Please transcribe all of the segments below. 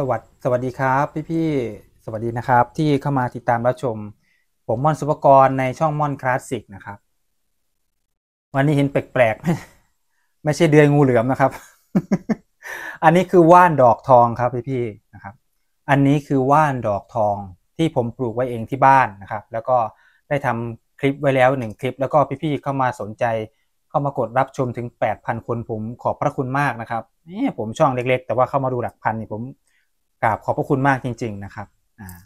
สวัสดีสวัสดีครับ พี่พี่สวัสดีนะครับ ที่เข้ามาติดตามรับชม ผมม่อนสุปกรณ์ในช่องม่อนคลาสสิกนะครับวันนี้เห็นแปลกๆ ไม่ใช่เดือนงูเหลือมนะครับ อันนี้คือว่านดอกทองครับพี่พี่นะครับ อันนี้คือว่านดอกทองที่ผมปลูกไว้เองที่บ้านนะครับ แล้วก็ได้ทำคลิปไว้แล้วหนึ่งคลิปแล้วก็พี่ๆเข้ามาสนใจเข้ามากดรับชมถึง 8,000 คนผมขอบพระคุณมากนะครับนี่ผมช่องเล็ก ๆ แต่ว่าเข้ามาดูหลักพันนี่ผมกราบขอบพระคุณมากจริงๆ นะครับอ่า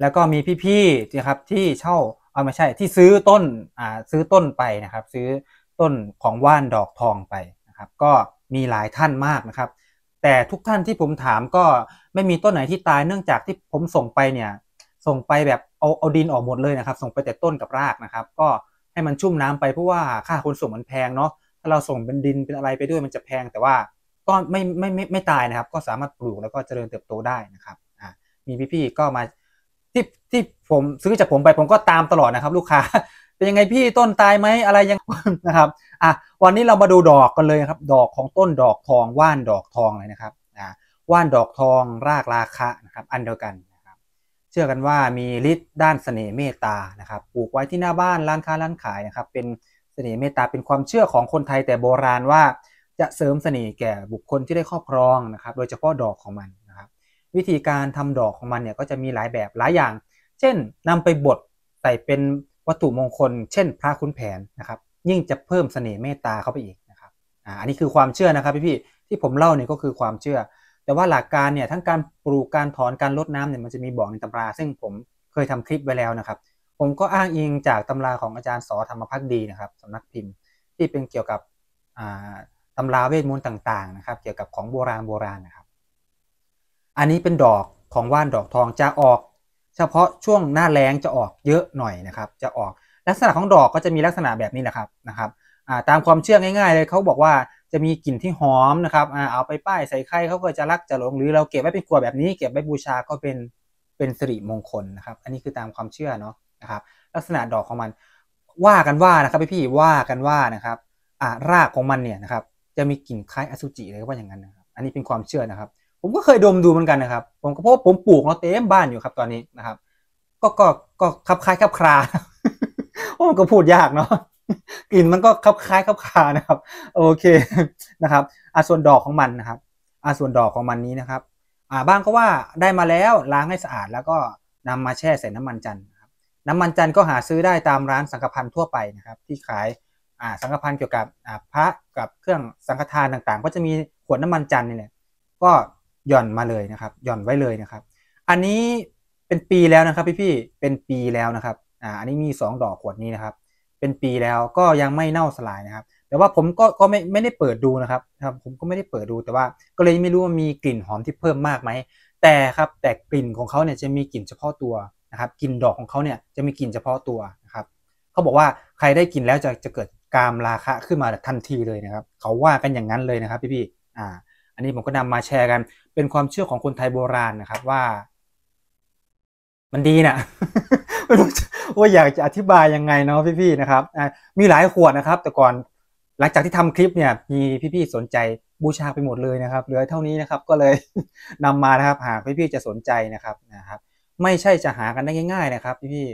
แล้วก็มี พี่ๆนะครับที่เช่า เอาไม่ใช่ที่ซื้อต้นอ่าซื้อต้นไปนะครับ ซื้อต้นของว่านดอกทองไปนะครับ ก็มีหลายท่านมากนะครับ แต่ทุกท่านที่ผมถามก็ไม่มีต้นไหนที่ตายเนื่องจากที่ผมส่งไปเนี่ย ส่งไปแบบเอาเอาดินออกหมดเลยนะครับ ส่งไปแต่ต้นกับรากนะครับ ก็ให้มันชุ่มน้ำไปเพราะว่าค่าขนส่งมันแพงเนาะ ถ้าเราส่งเป็นดินเป็นอะไรไปด้วยมันจะแพงแต่ว่าก็ไม่ไม่ไม่ไม่ตายนะครับ ก็สามารถปลูกแล้วก็เจริญเติบโตได้นะครับอ่ามีพี่ๆก็มาที่ที่ผมซื้อจากผมไปผมก็ตามตลอดนะครับ ลูกค้าเป็นยังไงพี่ต้นตายไหมอะไรยังนะครับอ่ะวันนี้เรามาดูดอกกันเลยครับ ดอกของต้นดอกทอง ว่านดอกทองเลยนะครับอ่าว่านดอกทองรากราคะนะครับอันเดียวกันนะครับเชื่อกันว่ามีฤทธิ์ด้านเสน่ห์เมตตานะครับ ปลูกไว้ที่หน้าบ้านร้านค้าร้านขายนะครับ เป็นเสน่ห์เมตตาเป็นความเชื่อของคนไทยแต่โบราณว่าจะเสริมเสน่ห์แก่บุคคลที่ได้ครอบครองนะครับโดยเฉพาะดอกของมันนะครับ วิธีการทำดอกของมันเนี่ยก็จะมีหลายแบบหลายอย่าง เช่นนำไปบดใส่เป็นวัตถุมงคลเช่น พระคุณแผนนะครับ ยิ่งจะเพิ่มเสน่ห์เมตตาเข้าไปอีกนะครับอันนี้คือความเชื่อนะครับพี่พี่ที่ผมเล่าเนี่ยก็คือความเชื่อ แต่ว่าหลักการเนี่ยทั้งการปลูกการถอนการลดน้ำเนี่ยมันจะมีบอกในตำรา ซึ่งผมเคยทำคลิปไว้แล้วนะครับ ผมก็อ้างอิงจากตำราของอาจารย์สอธรรมพักดีนะครับสำนักพิมพ์ที่เป็นเกี่ยวกับำราเวทมนต์ต่างๆนะครับเกี่ยวกับของโบราณโบราณนะครับ อันนี้เป็นดอกของว่านดอกทองจะออกเฉพาะช่วงหน้าแล้งจะออกเยอะหน่อยนะครับ จะออกลักษณะของดอกก็จะมีลักษณะแบบนี้แหละครับนะครับตามความเชื่อง่าย ๆ เลยเขาบอกว่าจะมีกลิ่นที่หอมนะครับเอาไปป้ายใส่ไข่เขาก็จะรักจะหลง หรือเราเก็บไว้เป็นขวดแบบนี้เก็บไว้บูชาก็เป็นเป็นสิริมงคลนะครับ อันนี้คือตามความเชื่อเนาะนะครับ ลักษณะดอกของมันว่ากันว่านะครับพี่พี่ว่ากันว่านะครับรากของมันเนี่ยนะครับจะมีกลิ่นคล้ายอสุจิเลยว่าอย่างนั้นนะครับ อันนี้เป็นความเชื่อนะครับ ผมก็เคยดมดูเหมือนกันนะครับ ผมก็พบผมปลูกเราเต็มบ้านอยู่ครับตอนนี้นะครับ ก็ก็ก็คลับคล้ายคลับคลาโอ้มันก็พูดยากเนาะกลิ่นมันก็คลับคล้ายคลับคลานะครับโอเคนะครับอาส่วนดอกของมันนะครับอาส่วนดอกของมันนี้นะครับอ่าบ้างก็ว่าได้มาแล้วล้างให้สะอาดแล้วก็นำมาแช่ใส่น้ำมันจันทร์น้ำมันจันทร์ก็หาซื้อได้ตามร้านสังกพันทั่วไปนะครับ ที่ขายสังฆพันธ์เกี่ยวกับพระกับเครื่องสังฆทานต่างๆ ก็จะมีขวดน้ำมันจันทร์นี่แหละก็หย่อนมาเลยนะครับหย่อนไว้เลยนะครับ อันนี้เป็นปีแล้วนะครับ พี่ๆเป็นปีแล้วนะครับอ่าอันนี้มี 2 ดอกขวดนี้นะครับ เป็นปีแล้วก็ยังไม่เน่าสลายนะครับ แต่ว่าผมก็ก็ไม่ไม่ได้เปิดดูนะครับครับ ผมก็ไม่ได้เปิดดูแต่ว่า ก็เลยไม่รู้ว่ามีกลิ่นหอมที่เพิ่มมากไหมแต่ครับแต่กลิ่นของเขาเนี่ยจะมีกลิ่นเฉพาะตัวนะครับกลิ่นดอกของเขาเนี่ยจะมีกลิ่นเฉพาะตัวนะครับเขาบอกว่าใครได้กลิ่นแล้วจะจะเกิดกามราคะขึ้นมาทันทีเลยนะครับ เขาว่ากันอย่างนั้นเลยนะครับ พี่พี่อ่า อันนี้ผมก็นำมาแชร์กัน เป็นความเชื่อของคนไทยโบราณนะครับ ว่า มันดีนะ่ะไม่รู้ว่าอยากจะอธิบายยังไง เนาะพี่พี่นะครับอ่ามีหลายขวดนะครับ แต่ก่อน หลังจากที่ทำคลิปเนี่ย มีพี่พี่สนใจบูชาไปหมดเลยนะครับเหลือเท่านี้นะครับก็เลยนำมานะครับหากพี่่จะสนใจนะครับนะครับ ไม่ใช่จะหากันได้ง่าย ๆ นะครับพี่พี่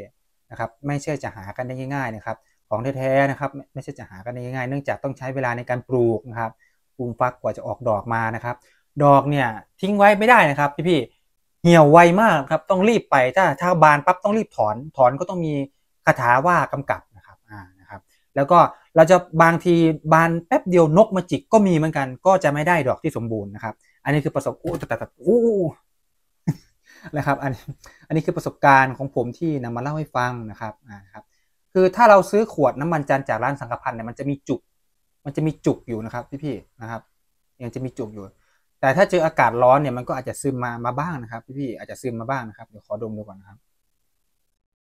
นะครับ ไม่ใช่จะหากันได้ง่าย ๆ นะครับของแท้ๆนะครับ ไม่ใช่จะหากันง่ายๆ เนื่องจากต้องใช้เวลาในการปลูกนะครับปลูกฟักกว่าจะออกดอกมานะครับ ดอกเนี่ยทิ้งไว้ไม่ได้นะครับพี่ๆเหี่ยวไวมากครับต้องรีบไป ถ้าถ้าบานปั๊บต้องรีบถอนถอนก็ต้องมีคาถาว่ากำกับนะครับอ่านะครับ แล้วก็เราจะบางทีบานแป๊บเดียวนกมาจิกก็มีเหมือนกัน ก็จะไม่ได้ดอกที่สมบูรณ์นะครับ อันนี้คือประสบอู้แต่แต่อู้นะครับอันอันนี้คือประสบการณ์ของผมที่นำมาเล่าให้ฟังนะครับอ่าครับคือถ้าเราซื้อขวดน้ำมันจันจากร้านสังกพันเนี่ยมันจะมีจุก มันจะมีจุกอยู่นะครับ พี่พี่นะครับ ยังจะมีจุกอยู่ แต่ถ้าเจออากาศร้อนเนี่ยมันก็อาจจะซึมมา มาบ้างนะครับพี่พี่อาจจะซึมมาบ้างนะครับเดี๋ยวขอดมดูก่อนนะครับ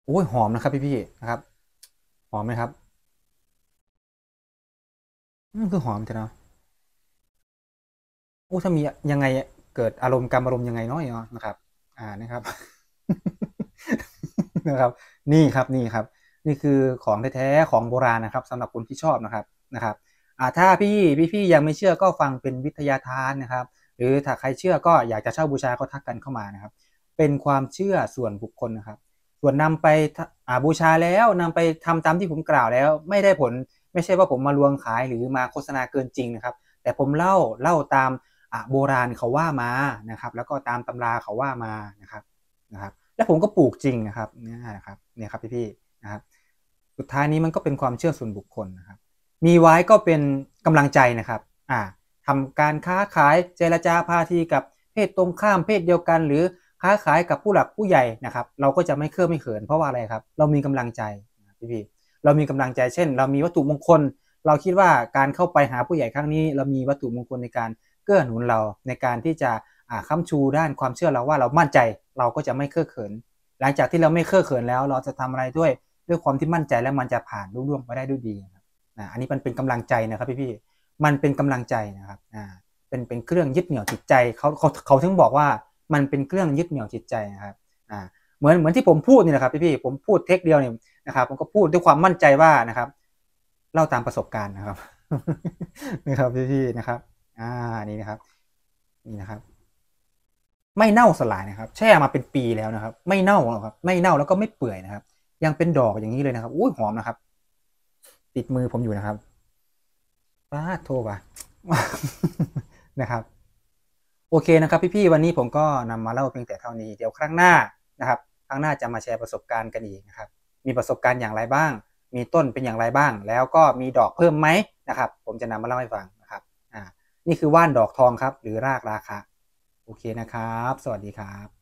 โอ้ยหอมนะครับพี่พี่นะครับ หอมไหมครับมันคือหอมจ้ะเนาะโอ้ ถ้ามียังไงเกิดอารมณ์กรรมอารมณ์ยังไงน้อยเนาะนะครับ อ่านะครับ นะครับ นี่ครับนี่ครับนี่คือของแท้ๆของโบราณนะครับสำหรับคนที่ชอบนะครับนะครับถ้าพี่พี่ๆยังไม่เชื่อก็ฟังเป็นวิทยาทานนะครับ หรือถ้าใครเชื่อก็อยากจะเช่าบูชาก็ทักกันเข้ามานะครับ เป็นความเชื่อส่วนบุคคลนะครับ ส่วนนำไปบูชาแล้วนำไปทำตามที่ผมกล่าวแล้ว ไม่ได้ผล ไม่ใช่ว่าผมมาลวงขายหรือมาโฆษณาเกินจริงนะครับ แต่ผมเล่าเล่าตามโบราณเขาว่ามานะครับ แล้วก็ตามตำราเขาว่ามานะครับนะครับแล้วผมก็ปลูกจริงนะครับนี่นะครับเนี่ยครับพี่ๆนะครับสุดท้ายนี้มันก็เป็นความเชื่อส่วนบุคคลนะครับมีไว้ก็เป็นกำลังใจนะครับอ่าทำการค้าขายเจรจาพาทีกับเพศตรงข้ามเพศเดียวกัน หรือค้าขายกับผู้หลักผู้ใหญ่นะครับเราก็จะไม่เครื่อไม่เขิน เพราะว่าอะไรครับ เรามีกำลังใจพี่พี่เรามีกำลังใจเช่น เรามีวัตถุมงคล เราคิดว่าการเข้าไปหาผู้ใหญ่ครั้งนี้ เรามีวัตถุมงคลในการเกื้อหนุนเราในการที่จะค้ำชูด้านความเชื่อเราว่าเรามั่นใจเราก็จะไม่เครื่อเขิน หลังจากที่เราไม่เครื่อเขินแล้ว เราจะทำอะไรด้วยด้วยความที่มั่นใจแล้วมันจะผ่านรุ่ร่วงไปได้ด้วยดีครับนะอันนี้มันเป็นกำลังใจนะครับ พี่พี่มันเป็นกำลังใจนะครับอ่าเป็นเป็นเครื่องยึดเหนี่ยวจิตใจเขาเขาเขาถึงบอกว่ามันเป็นเครื่องยึดเหนี่ยวจิตใจนะครับอ่าเหมือนเหมือนที่ผมพูดนี่นะครับ พี่พี่ผมพูดเทคเดียวเนี่ยนะครับผมก็พูดด้วยความมั่นใจว่านะครับเล่าตามประสบการณ์นะครับนะครับพี่พี่นะครับ อ่านี่นะครับนี่นะครับ ไม่เน่าสลายนะครับ แช่มาเป็นปีแล้วนะครับ ไม่เน่าหรอกครับไม่เน่าแล้วก็ไม่เปื่อยนะครับยังเป็นดอกอย่างนี้เลยนะครับอุ้ยหอมนะครับ ติดมือผมอยู่นะครับป้าโทรว่ะนะครับ โอเคนะครับ พี่ๆ วันนี้ผมก็นำมาเล่าเพียงแต่เท่านี้ เดี๋ยวครั้งหน้านะครับ ครั้งหน้าจะมาแชร์ประสบการณ์กันอีกนะครับ มีประสบการณ์อย่างไรบ้าง มีต้นเป็นอย่างไรบ้าง แล้วก็มีดอกเพิ่มไหมนะครับ ผมจะนำมาเล่าให้ฟังนะครับ อ่า นี่คือว่านดอกทองครับ หรือรากราคาโอเคนะครับ สวัสดีครับ